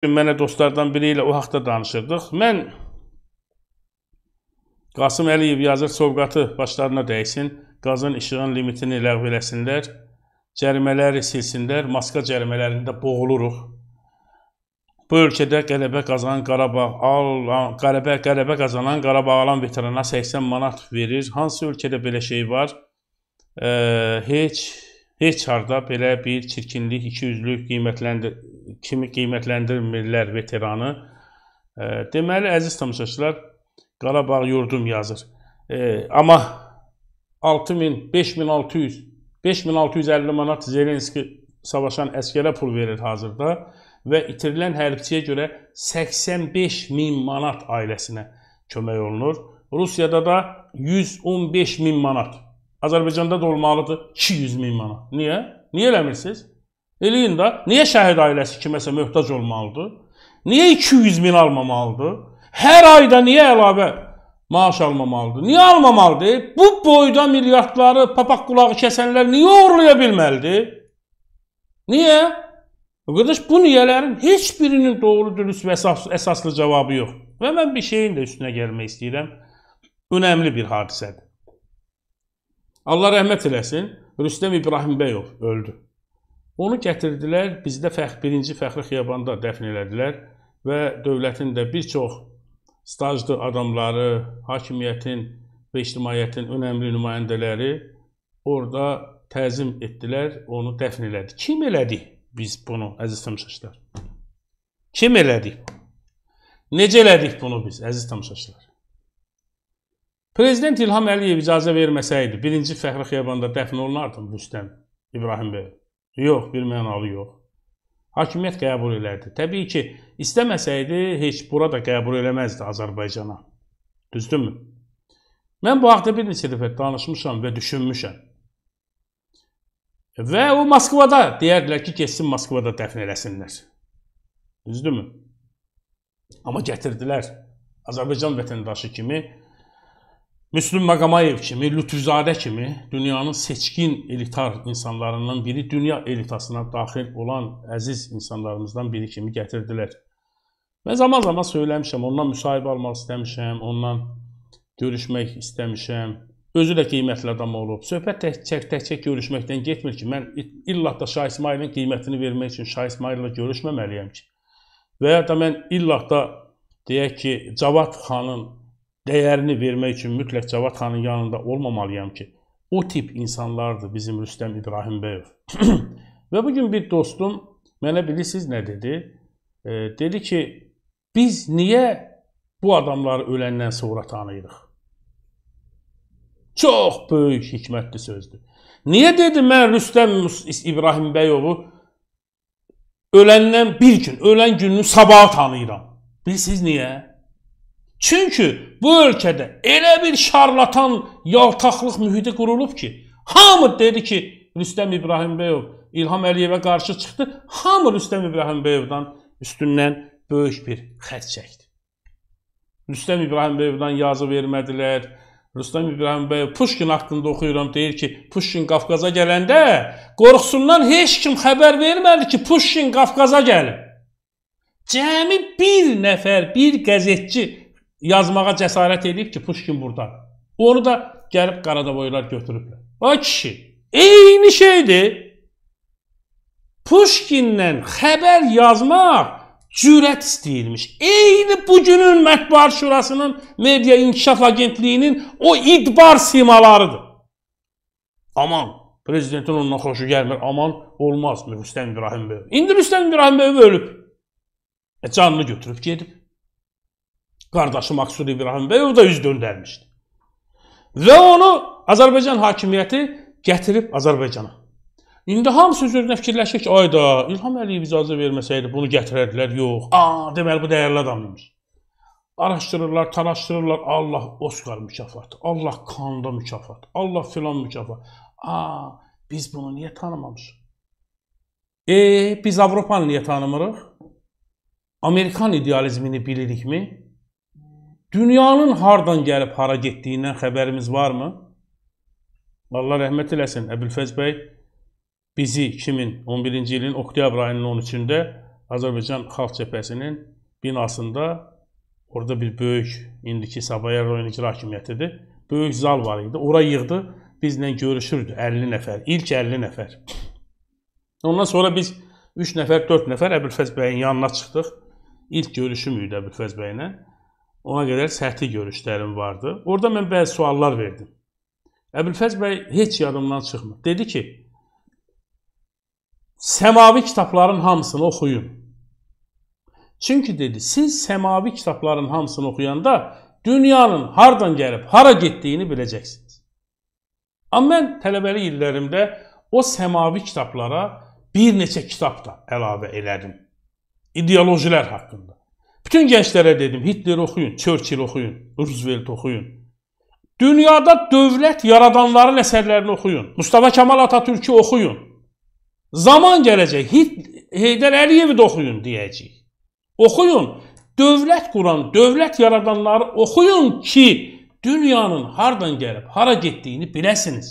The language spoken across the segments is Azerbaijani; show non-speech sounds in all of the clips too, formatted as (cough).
gün mənə dostlardan biri ilə o haqda danışırdıq. Mən Qasım Əliyev yazır sovqatı başlarına dəysin, qazın işığın limitini ləğv eləsinlər, cərimələri silsinlər, maska cərimələrində boğuluruq. Bu ölkədə qələbə qazanan Qarabağ, alan, qələbə, qələbə qazanan Qarabağ alan veterana 80 manat verir. Hansı ölkədə belə şey var? E, heç Heç harda belə bir çirkinlik, ikiyüzlülük qiymətləndir kimi qiymətləndirmirlər veteranı. E, deməli, əziz tamaşaçılar, Qarabağ yurdum yazır. E, amma 6000, 5600, 5650 manat Zelenski savaşan əskərə pul verir hazırda və itirilən hərbçiyə görə 85 min manat ailəsinə kömək olunur. Rusiyada da 115 min manat Azərbaycanda da olmalıdır 200 min manat. Niyə? Niyə eləmirsiniz? Eləyin də. Niyə şəhid ailəsi kiməsə möhtac olmalıdır? Niyə 200 min almamalıdır? Hər ayda niyə əlavə maaş almamalıdır? Niyə almamalıdır? Bu boyda milyardları papaq qulağı kəsənlər niyə uğurlaya bilməlidir? Niyə? Qardaş, bu niyələrin heç birinin doğru dürüst və əsas, əsaslı cavabı yox. Və mən bir şeyin də üstünə gəlmək istəyirəm. Önəmli bir hadisədir. Allah rəhmət eləsin, Rüstəm İbrahimbəyov öldü. Onu gətirdilər, bizdə fəx, birinci fəxri xiyabanda dəfn elədilər və dövlətin də bir çox stajlı adamları, hakimiyyətin və ictimaiyyətin önəmli nümayəndələri orada təzim etdilər, onu dəfn elədi. Kim elədi biz bunu, əziz təmşaçlar? Kim elədi? Necə elədik bunu biz, əziz təmşaçlar? Prezident İlham Əliyev icazə verməsəydi, birinci Fəxri Xiyabanda dəfn olunardı bu üstən İbrahim bəy. Yox, bir mənalı yox. Hakimiyyət qəbul elədi. Təbii ki, istəməsəydi heç bura da qəbul eləməzdi Azərbaycana. Düzdürmü? Mən bu haqda bir neçə dəfə danışmışam və düşünmüşəm. Və o Moskvada deyərdilər ki, getsin Moskvada dəfn eləsinlər. Düzdürmü? Amma gətirdilər Azərbaycan vətəndaşı kimi Müslüm Məqamayev kimi, Lütfüzadə kimi dünyanın seçkin elitar insanlarından biri, dünya elitasına daxil olan əziz insanlarımızdan biri kimi gətirdilər. Mən zaman-zaman söyləmişəm, ondan müsahibə almaq istəmişəm, ondan görüşmək istəmişəm. Özü də qiymətli adam olub. Söhbət təkcə görüşməkdən getmir ki, mən illa da Şah İsmailin qiymətini vermək üçün Şah İsmaillə görüşməməliyəm ki. Və ya da mən illa da deyək ki, Cavad xanın dəyərini vermək üçün mütləq Cavad xanın yanında olmamalıyam ki, o tip insanlardır bizim Rüstəm İbrahimbəyov. (clears throat) Və bu gün bir dostum mənə bilirsiniz nə dedi? E, dedi ki, biz niyə bu adamları öləndən sonra tanıyırıq? Çox böyük hikmətli sözdür. Niyə dedi mən Rüstəm İbrahimbəyovu öləndən bir gün, ölən gününün sabahı tanıyıram? Bilirsiniz niyə? Çünki bu ölkədə elə bir şarlatan yaltaqlıq mühiti qurulub ki, hamı dedi ki, Rüstəm İbrahimbəyov İlham Əliyevə qarşı çıxdı, hamı Rüstəm İbrahimbəyovdan üstündən böyük bir xət çəkdi. Rüstəm İbrahimbəyovdan yazı vermədilər. Rüstəm İbrahimbəyev Puşkin haqqında oxuyuram, deyir ki, Puşkin Qafqaza gələndə qorxusundan heç kim xəbər vermədi ki, Puşkin Qafqaza gəlib. Cəmi bir nəfər, bir qəzetçi yazmağa cəsarət edib ki, Puşkin burada. Onu da gəlib Qaradaboylar götürüblər. Ay kişi, eyni şeydir. Puşkindən xəbər yazmaq cürət istəyirmiş. Eyni bu günün Mətbuat Şurasının Media İnkişaf Agentliyinin o idbar simalarıdır. Aman, prezidentin ondan xoşu gəlmir. Aman, olmaz Rüstəm İbrahim bəy. İndi Rüstəm İbrahim bəy ölüb. E, canını götürüb gedib qardaşı Maksud İbrahimbəyov da üz döndərmişdi. Və onu Azərbaycan hakimiyyəti gətirib Azərbaycana. İndi hamısı üzrünə fikirləşir ki, ayda İlham Əliyev icazə verməsəydi bunu gətirərdilər. Yox. A, deməli bu dəyərli adammış. Araşdırırlar, taraşdırırlar. Allah Oskar mükafatı, Allah Kanda mükafatı, Allah filan mükafat. A, biz bunu niyə tanımamışıq? E, biz Avropanı niyə tanımırıq? Amerikan idealizmini bilirikmi? Dünyanın hardan gəlib, hara getdiyindən xəbərimiz varmı? Allah rəhmət eləsin, Əbülfəz bəy bizi 2011-ci ilin oktyabr ayının 13-də Azərbaycan Xalq Cəbhəsinin binasında orada bir böyük, indiki Sabayer rayon icra hakimiyyətidir, böyük zal var idi. Ora yığdı, bizlə görüşürdü 50 nəfər, ilk 50 nəfər. Ondan sonra biz 3 nəfər, 4 nəfər Əbülfəz bəyin yanına çıxdıq. İlk görüşüm idi Əbülfəz bəylə. Ona qədər səthi görüşlərim vardı. Orda mən bəzi suallar verdim. Əbülfəz bəy heç yadımdan çıxmır. Dedi ki, səmavi kitabların hamısını oxuyun. Çünki dedi, siz səmavi kitabların hamısını oxuyanda dünyanın hardan gəlib, hara getdiyini biləcəksiniz. Amma mən tələbəlik illərimdə o səmavi kitablara bir neçə kitab da əlavə elədim. İdeolojilər haqqında. Bütün gençlərə dedim, Hitler oxuyun, Churchill oxuyun, Roosevelt oxuyun. Dünyada dövlət yaradanların əsərlərini oxuyun. Mustafa Kemal Atatürk'ü oxuyun. Zaman gələcək, Hit Heydər Əliyevi də oxuyun deyəcək. Oxuyun, dövlət quran, dövlət yaradanları oxuyun ki, dünyanın hardan gəlib, hara getdiyini biləsiniz.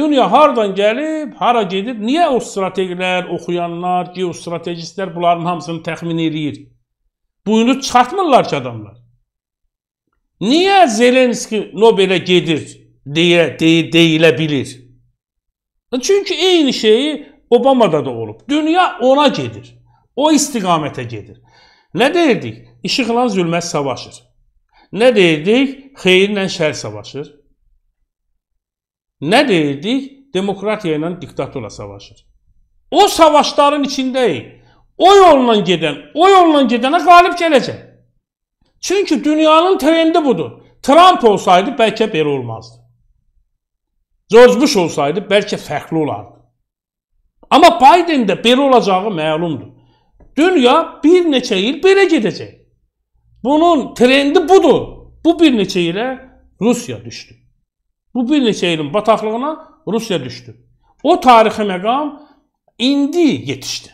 Dünya hardan gəlib, hara gedib, niyə o strateglər, oxuyanlar, geostrategistlər bunların hamısını təxmin eləyir? Buyunu çıxartmırlar ki adamlar. Niyə Zelenski Nobelə gedir deyə dey, deyilə bilir? Çünki eyni şeyi Obama'da da olub. Dünya ona gedir. O istiqamətə gedir. Nə deyirdik? İşıqla zülmət savaşır. Nə deyirdik? Xeyirlə şər savaşır. Nə deyirdik? Demokratiya ilə diktatura savaşır. O savaşların içindəyik. O yolla gedən, o yolla gedənə qalib gələcək. Çünki dünyanın trendi budur. Trump olsaydı bəlkə belə olmazdı. George Bush olsaydı bəlkə fərqli olardı. Amma Biden də belə olacağı məlumdur. Dünya bir neçə il belə gedəcək. Bunun trendi budur. Bu bir neçə ilə Rusiya düşdü. Bu bir neçə ilin bataqlığına Rusiya düşdü. O tarixi məqam indi yetişdi.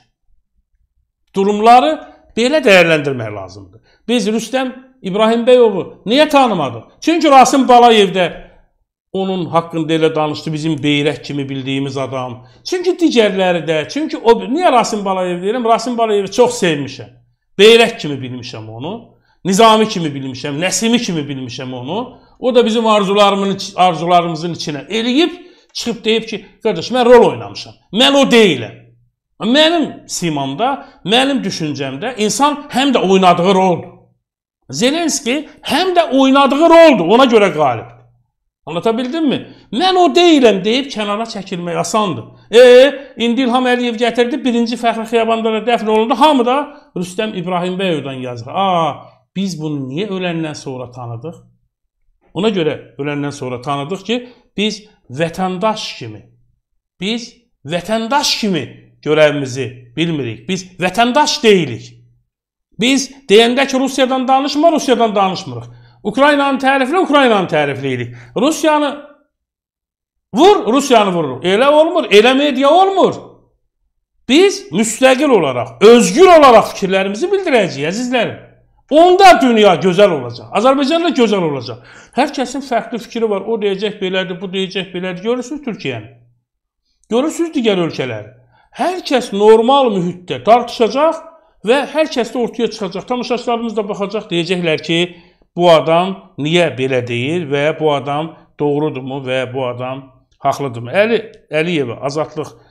Durumları belə dəyərləndirmək lazımdır. Biz Rüstəm İbrahimbəyovu niyə tanımadıq? Çünki Rasim Balayevdə onun haqqında elə danışdı bizim beyrək kimi bildiyimiz adam. Çünki digərləri də, çünki o niyə Rasim Balayev deyirəm? Rasim Balayevi çox sevmişəm. Beyrək kimi bilmişəm onu. Nizami kimi bilmişəm, Nəsimi kimi bilmişəm onu. O da bizim arzularımın, arzularımızın içinə eləyib, çıxıb deyib ki, qardaş, mən rol oynamışam. Mən o deyiləm. Mənim simamda, mənim düşüncəmdə insan həm də oynadığı roldur. Zelenski həm də oynadığı roldur, ona görə qalibdir. Anlata bildimmi? Mən o deyiləm deyib kənara çəkilmək asandır. E, indi İlham Əliyev gətirdi, birinci fəxri xiyabanda da dəfn olundu. Hamı da Rüstəm İbrahimbəyovdan yazır. Aa, Biz bunu niyə öləndən sonra tanıdıq? Ona görə öləndən sonra tanıdıq ki, biz vətəndaş kimi, biz vətəndaş kimi görəvimizi bilmirik. Biz vətəndaş deyilik. Biz deyəndə ki, Rusiyadan danışma, Rusiyadan danışmırıq. Ukraynanı təriflə, Ukraynanı tərifləyirik. Rusiyanı vur, Rusiyanı vururuq. Elə olmur, elə media olmur. Biz müstəqil olaraq, özgür olaraq fikirlərimizi bildirəcəyik, əzizlərim. Onda dünya gözəl olacaq. Azərbaycan da gözəl olacaq. Hər kəsin fərqli fikri var. O deyəcək belədir, bu deyəcək belədir. Görürsüz Türkiyəni. Görürsüz digər ölkələri. Hər kəs normal mühitdə tartışacaq və hər kəs də ortaya çıxacaq. Tamaşaçılarımız da baxacaq, deyəcəklər ki, bu adam niyə belə deyir və bu adam doğrudurmu və bu adam haqlıdırmı? Əli Əliyevə azadlıq